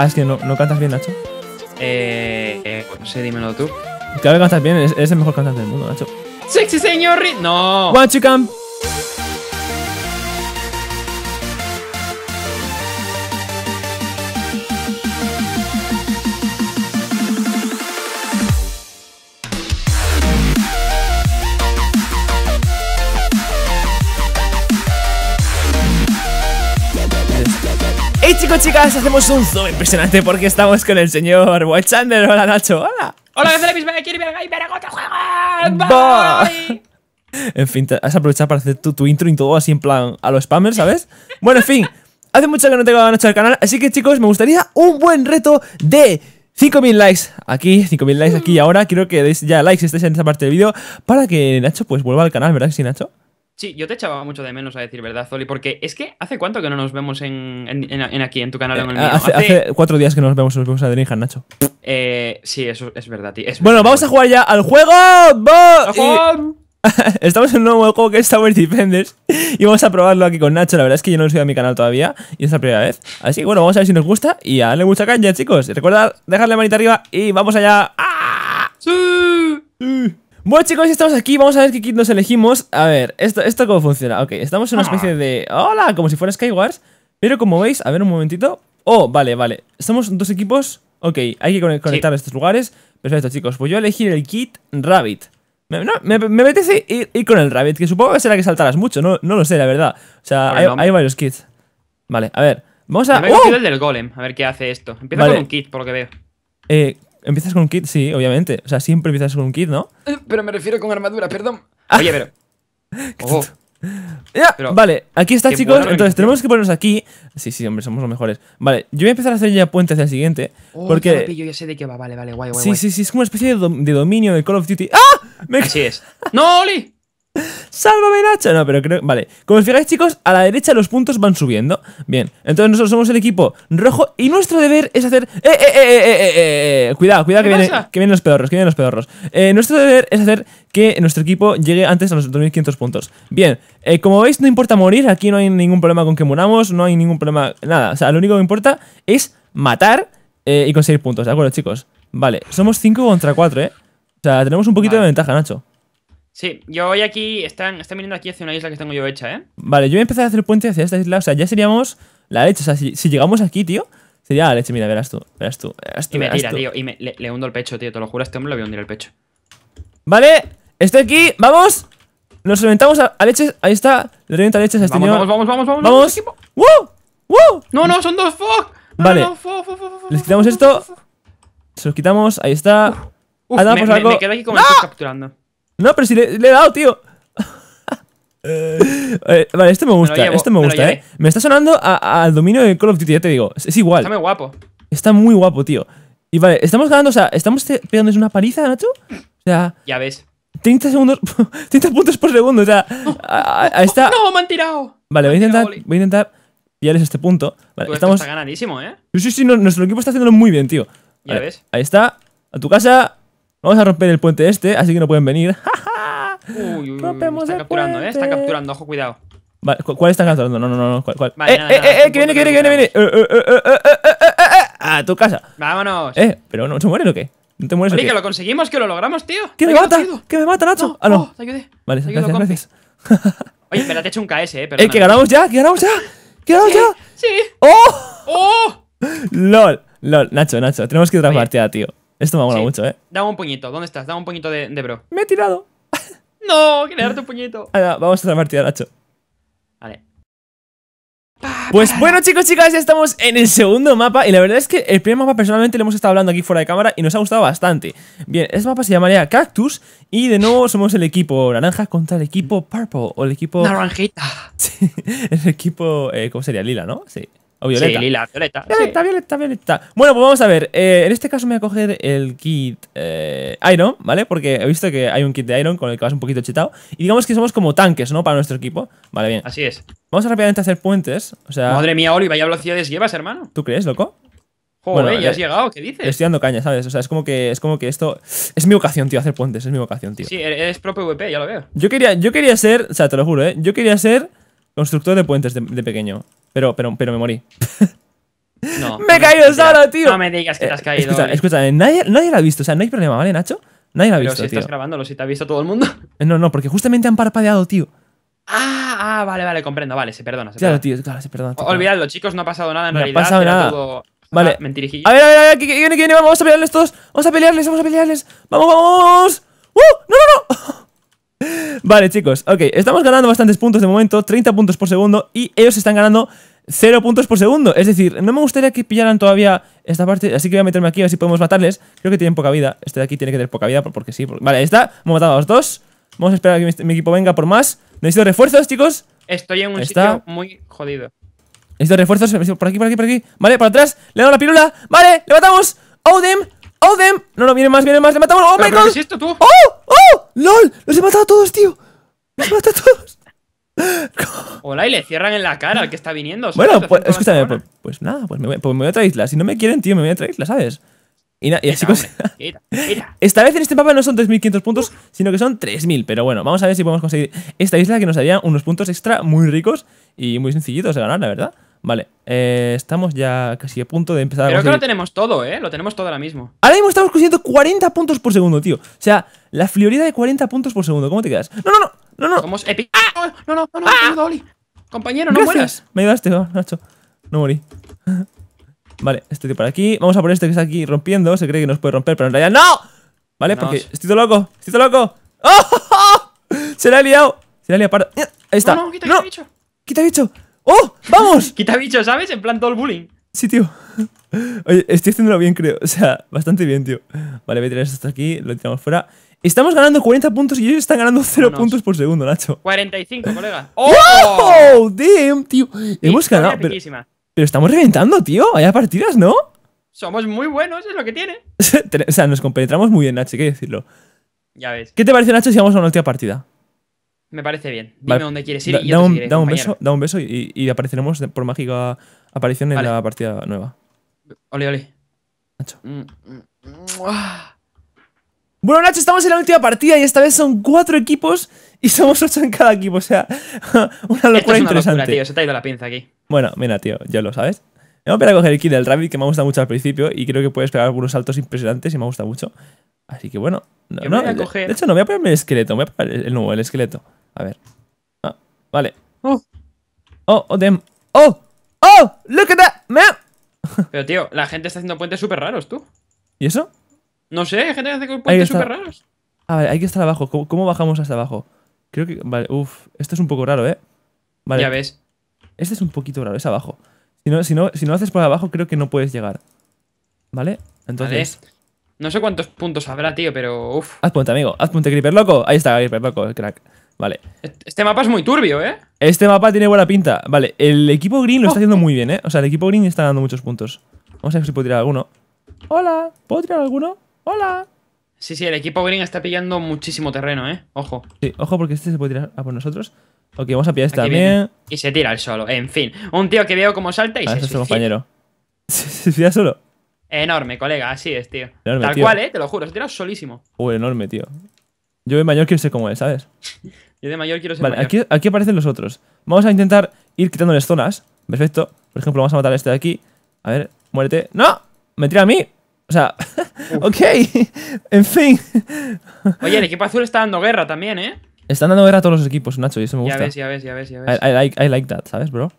Ah, es que no, no cantas bien, Nacho. Eh, eh no sé, dímelo tú. Claro que cantas bien, eres el mejor cantante del mundo, Nacho. Sexy señor. No. ¡Watch you come chicos, chicas, hacemos un zoom impresionante porque estamos con el señor Watchander. Hola, Nacho, hola. Hola, ¿qué tal? Bye. En fin, has aprovechado para hacer tu, intro y todo así en plan a los spammers, ¿sabes? Bueno, en fin, hace mucho que no tengo a Nacho al canal, así que chicos, me gustaría un buen reto de 5.000 likes aquí, 5.000 likes aquí y ahora. Quiero que deis ya likes si estáis en esa parte del vídeo para que Nacho pues vuelva al canal, ¿verdad que sí, Nacho? Sí, yo te echaba mucho de menos a decir verdad, Zoli, porque es que hace cuánto que no nos vemos en, aquí, en tu canal. en el eh, mío? Hace, cuatro días que nos vemos, nos vemos a Nacho. Eh, sí, eso es verdad, tío. bueno, vamos a jugar ya al juego. Estamos en un nuevo juego que es Tower Defenders y vamos a probarlo aquí con Nacho. La verdad es que yo no lo he subido a mi canal todavía y es la primera vez. Así que bueno, vamos a ver si nos gusta y a darle mucha caña, chicos. Recuerda dejarle manita arriba y vamos allá. ¡Ah! ¡Sí! sí. Bueno chicos, estamos aquí, vamos a ver qué kit nos elegimos A ver, esto, esto cómo funciona Ok, estamos en una especie de... ¡Hola! Como si fuera Skywars Pero como veis, a ver un momentito Oh, vale, vale, estamos dos equipos Ok, hay que conectar estos lugares Perfecto chicos, pues yo elegir el kit Rabbit me, no, me, apetece ir, con el Rabbit, que supongo que será que saltarás mucho No, lo sé, la verdad O sea, hay, varios kits Vale, a ver, vamos a... Me ¡Oh! el del golem, a ver qué hace esto Empieza con un kit, por lo que veo eh, ¿Empiezas con un kit? Sí, obviamente. O sea, siempre empiezas con un kit, ¿no? Pero me refiero con armadura, perdón. Ah. Oye, pero. vale, aquí está, chicos. Entonces tenemos que ponernos aquí. Sí, sí, hombre, somos los mejores. Vale, yo voy a empezar a hacer ya puentes hacia el siguiente. porque. ya sé de qué va. Vale, vale, guay, guay. Sí, sí, sí, es como una especie de, dominio de Call of Duty. ¡Ah! Me... Así es. ¡No, Oli! ¡Sálvame, Nacho! No, pero creo... Vale, como os fijáis, chicos, a la derecha los puntos van subiendo Bien, entonces nosotros somos el equipo rojo Y nuestro deber es hacer... ¡Eh, eh, eh, eh, eh, Cuidado, cuidado que, vienen los pedorros, que vienen los pedorros Nuestro deber es hacer que nuestro equipo llegue antes a los 2.500 puntos Bien, como veis, no importa morir Aquí no hay ningún problema con que muramos No hay ningún problema... Nada, o sea, lo único que importa es matar y conseguir puntos ¿De acuerdo, chicos? Vale, somos 5 contra 4, ¿eh? O sea, tenemos un poquito de ventaja, Nacho Sí, yo voy aquí están, están mirando aquí hacia una isla que tengo yo hecha, ¿eh? Vale, yo voy a empezar a hacer puente hacia esta isla. O sea, ya seríamos la leche. O sea, si, llegamos aquí, tío, sería la leche. Mira, verás tú, verás tú. Verás tú y me tira, tío. Y me, le, hundo el pecho, tío. Te lo juro, a este hombre le voy a hundir el pecho. Vale, estoy aquí. ¡Vamos! Nos reventamos a, leches. Ahí está. Le a leches a este vamos, vamos, vamos, vamos, vamos, vamos. ¡Woo! ¡Woo! No, no, son dos. ¡Fuck! vale. Les quitamos esto. Se los quitamos. Ahí está. Uf, algo. me, quedo aquí como capturando. No, pero si le, he dado, tío. Eh. Eh, vale, este me gusta, este me me, gusta, eh. Me está sonando al dominio de Call of Duty, ya te digo. Es, igual. Está muy guapo. Está muy guapo, tío. Y vale, estamos ganando, o sea, estamos es una paliza, Nacho. O sea. Ya ves. 30 segundos. 30 puntos por segundo, o sea. Ahí está ¡No, me han tirado! Vale, voy a intentar. voy a intentar pillarles este punto. Vale, este estamos. Está ganadísimo, eh. Sí, sí, sí, nuestro equipo está haciéndolo muy bien, tío. ya ves. Ahí está. A tu casa. Vamos a romper el puente este, así que no pueden venir. uy, uy, Rompemos está capturando, eh. Está capturando, ojo, cuidado. ¿Cuál están capturando? No, no, no, no. ¿Cuál, Vale, eh, eh, eh, eh, que viene, que viene, que viene, viene. Eh, eh, a tu casa. Vámonos. Eh, pero no, ¿se muere o qué? ¿No te mueres Oye, que lo conseguimos, que lo logramos, tío. ¡Que me mata! ¡Que me mata, Nacho! Ah, no. Oh, te ayudé. Vale, gracias, Oye, pero te he hecho un KS, eh, Eh, que ganamos ya, que ganamos ya. ¡Qué ganamos ya. Sí. ¡Oh! ¡Oh! LOL, LOL, Nacho, Nacho, tenemos que otra partida, tío. Esto me mola mucho, ¿eh? Dame un puñito. ¿Dónde estás? Dame un puñito de, bro. ¡Me he tirado! ¡No! Quiero darte un puñito! vamos a la partida, Nacho. Vale. Pues bueno chicos, chicas, ya estamos en el segundo mapa Y la verdad es que el primer mapa personalmente lo hemos estado hablando aquí fuera de cámara Y nos ha gustado bastante Bien, este mapa se llamaría Cactus Y de nuevo somos el equipo naranja contra el equipo purple O el equipo... Naranjita sí, El equipo... Eh, ¿Cómo sería? Lila, ¿no? Sí violeta. Sí, lila, violeta. Violeta, violeta, Bueno, pues vamos a ver. Eh, en este caso me voy a coger el kit eh, Iron, ¿vale? Porque he visto que hay un kit de Iron con el que vas un poquito chetado. Y digamos que somos como tanques, ¿no? Para nuestro equipo. Vale, bien. Así es. Vamos a rápidamente hacer puentes. O sea. Madre mía, Oli, vaya velocidades llevas, hermano. ¿Tú crees, loco? Joder, ya eh, has llegado, ¿qué dices? Estoy dando caña, ¿sabes? O sea, es como que es como que esto. Es mi vocación, tío, hacer puentes, es mi vocación, tío. Sí, eres propio VP, ya lo veo. Yo quería, yo quería ser, o sea, te lo juro, eh. Yo quería ser Constructor de puentes de, pequeño. Pero, pero, pero me morí. me he caído solo, tío. No me digas que te has eh, caído. Escucha, eh. Eh, nadie, nadie la ha visto, o sea, no hay problema, ¿vale, Nacho? Nadie la ha visto. Pero si estás grabándolo, si te ha visto todo el mundo. No, no, porque justamente han parpadeado, tío. Ah, ah, vale, vale, comprendo, vale, se perdona. Se claro, tío, claro, se perdona. Olvidadlo, chicos, no ha pasado nada en realidad. No ha pasado nada. Vale. Ah, A ver, a ver, a ver, que, viene, que viene, vamos a pelearles todos. Vamos a pelearles, vamos a pelearles. Vamos, vamos. ¡Uh! ¡No, no Vale, chicos, ok. Estamos ganando bastantes puntos de momento, 30 puntos por segundo, y ellos están ganando 0 puntos por segundo. Es decir, no me gustaría que pillaran todavía esta parte, así que voy a meterme aquí a ver si podemos matarles. Creo que tienen poca vida. Este de aquí tiene que tener poca vida porque sí. Vale, está. Hemos matado a los dos. Vamos a esperar a que mi, equipo venga por más. Necesito refuerzos, chicos. Estoy en un sitio muy jodido. Necesito refuerzos. Por aquí, por aquí, por aquí. Vale, para atrás. Le doy la pirula. Vale, le matamos. Odem them! No, no, viene más, viene más. Le matamos. ¡Oh, my God! ¿Qué es esto, tú? ¡Oh! ¡Oh! ¡Lol! ¡Los he matado a todos, tío! ¡Los he matado a todos! Hola, y le cierran en la cara al que está viniendo. Bueno, pues, escúchame, pues, pues, nada, pues me, voy, pues me, a otra isla. Si no me quieren, tío, me voy a otra isla, ¿sabes? Y, y así Esta vez en este mapa no son 3.500 puntos, sino que son 3.000. Pero bueno, vamos a ver si podemos conseguir esta isla que nos daría unos puntos extra muy ricos y muy sencillitos de ganar, la verdad. Vale, eh, estamos ya casi a punto de empezar Creo a Creo que lo tenemos todo, ¿eh? Lo tenemos todo ahora mismo. Ahora mismo estamos consiguiendo 40 puntos por segundo, tío. O sea, la florida de 40 puntos por segundo. ¿Cómo te quedas? ¡No, no, no! ¡No, no! Somos épicos. ¡Ah! ¡No, no, no! no no no somos épicos ah no no no no Compañero, no mueras. Me ayudaste, Nacho. No morí. vale, este tío para aquí. Vamos a poner este que está aquí rompiendo. Se cree que nos puede romper, pero en realidad ¡no! ¿Vale? Porque estoy todo loco. Estoy todo loco. ¡Oh! ¡Se la ha liado! Se la ha liado para... Ahí está. No, no, quita, quita bicho. Quita bicho. ¡Oh! ¡Vamos! Quita bicho, ¿sabes? En plan todo el bullying. Sí, tío. Oye, estoy haciéndolo bien, creo. O sea, bastante bien, tío. Vale, voy a tirar esto hasta aquí, lo tiramos fuera. Estamos ganando 40 puntos y ellos están ganando 0 puntos por segundo, Nacho. 45, colega. ¡Oh! tío! Hemos ganado. Pero, estamos reventando, tío. Hay partidas, ¿no? Somos muy buenos, es lo que tiene. o sea, nos compenetramos muy bien, Nacho, hay que decirlo. Ya ves. ¿Qué te parece, Nacho, si vamos a una última partida? Me parece bien. Dime dónde quieres ir y yo te un, da un, beso, da un beso y, apareceremos por mágica aparición en la partida nueva. Ole, ole. Nacho. Mm, mm, mm. Ah. bueno, Nacho, estamos en la última partida y esta vez son cuatro equipos y somos ocho en cada equipo. O sea, una locura Esto es una interesante. Locura, tío. Se te ha ido la pinza aquí. Bueno, mira, tío, ya lo sabes. Me voy a pegar a coger el kit del Rabbit, que me ha gustado mucho al principio, y creo que puedes pegar algunos saltos impresionantes y me gusta mucho. Así que bueno. No, de, hecho, no voy a ponerme el esqueleto, voy a poner el nuevo, el esqueleto. A ver. Ah, vale. Oh. Oh, oh, Oh, oh, look at that, Pero tío, la gente está haciendo puentes súper raros, tú. ¿Y eso? No sé, hay gente que hace puentes súper raros. A ver, hay que estar abajo. ¿Cómo, bajamos hasta abajo? Creo que. Vale, uff. Esto es un poco raro, ¿eh? Vale. Ya ves. Este es un poquito raro, es abajo. Si no, si no, si no haces por abajo, creo que no puedes llegar. ¿Vale? Entonces. No sé cuántos puntos habrá, tío, pero. Uff. Haz puente, amigo. Haz puente, Creeper loco. Ahí está, Creeper loco, el crack. Vale. Este mapa es muy turbio, ¿eh? Este mapa tiene buena pinta. Vale, el equipo green lo está oh. haciendo muy bien, ¿eh? O sea, el equipo green está dando muchos puntos. Vamos a ver si puedo tirar alguno. Hola, ¿puedo tirar alguno? Hola. Sí, sí, el equipo green está pillando muchísimo terreno, ¿eh? Ojo. Sí, ojo porque este se puede tirar a por nosotros. Ok, vamos a pillar esta también. Y se tira el solo. En fin, un tío que veo como salta y ah, se suicida. compañero. ¿Se tira solo? Enorme, colega, así es, tío. Tal cual, ¿eh? Te lo juro, se tira solísimo. Uy, enorme, tío. Yo en mayor quiero ser como es, ¿sabes? Yo de mayor quiero ser Vale, Aquí, aparecen los otros. Vamos a intentar ir quitándoles zonas. Perfecto. Por ejemplo, vamos a matar a este de aquí. A ver, muerte. ¡No! ¡Me tira a mí! O sea, ok. en fin. Oye, el equipo azul está dando guerra también, ¿eh? Están dando guerra a todos los equipos, Nacho, y eso me gusta. Ya ves, ya ves, ya ves, I, like, that, ¿sabes, bro?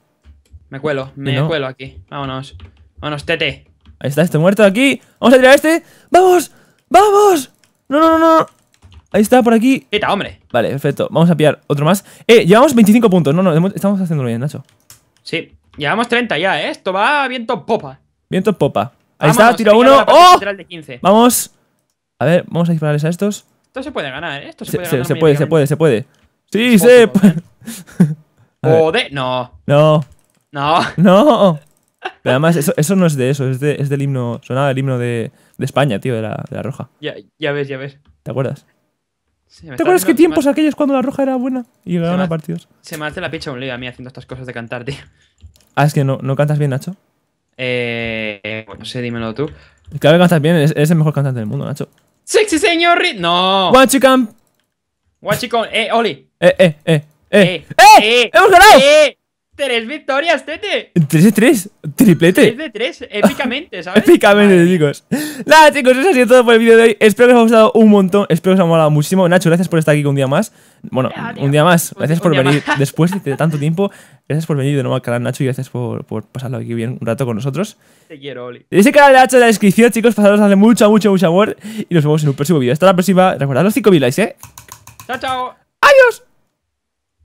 Me cuelo, me cuelo aquí. Vámonos. Vámonos, tete. Ahí está este muerto de aquí. Vamos a tirar a este. ¡Vamos! ¡Vamos! No, no, no, no. Ahí está, por aquí. Eta, hombre. Vale, perfecto. Vamos a pillar otro más. Eh, llevamos 25 puntos. No, no, estamos haciéndolo bien, Nacho. Sí. Llevamos 30 ya, ¿eh? Esto va viento popa. Viento popa. Ahí está, tira uno. ¡Oh! vamos. A ver, vamos a dispararles a estos. Esto se puede ganar, ¿eh? Esto se, puede ganar. Se puede, se puede, se puede. Sí, se puede. no. No. No. No. Pero además, eso, no es de eso, es, del himno. Sonaba el himno de, España, tío, de la, de la roja. ya ves, ya ves. ¿Te acuerdas? ¿Te acuerdas qué tiempos aquellos cuando la roja era buena y ganaban partidos? Se me hace la picha un lío a mí haciendo estas cosas de cantar, tío. Ah, es que no, no cantas bien, Nacho. Eh, no sé, dímelo tú. Claro que cantas bien, eres, el mejor cantante del mundo, Nacho. ¡Sexy señor! ¡No! ¡One chicken! ¡One chicken! ¡Eh, Oli! ¡Eh, eh, eh! ¡Eh! ¡Eh! eh eh eh eh hemos ganado! ¡Eh! Tres victorias, Tete. Tres de tres, triplete. Tres de tres, épicamente, ¿sabes? épicamente, chicos. Nada, chicos, eso ha sido todo por el vídeo de hoy. Espero que os haya gustado un montón. Espero que os haya molado muchísimo. Nacho, gracias por estar aquí un día más. Bueno, un día más. Gracias por venir después de tanto tiempo. Gracias por venir de nuevo al canal, Nacho, y gracias por, por pasarlo aquí bien un rato con nosotros. Te quiero, Oli. Dice ese canal de Nacho en la descripción, chicos. Pasaros a mucha mucho, mucho, mucho amor. Y nos vemos en un próximo vídeo. Hasta la próxima. Recordad los 5.000 likes, ¿eh? Chao, chao. Adiós.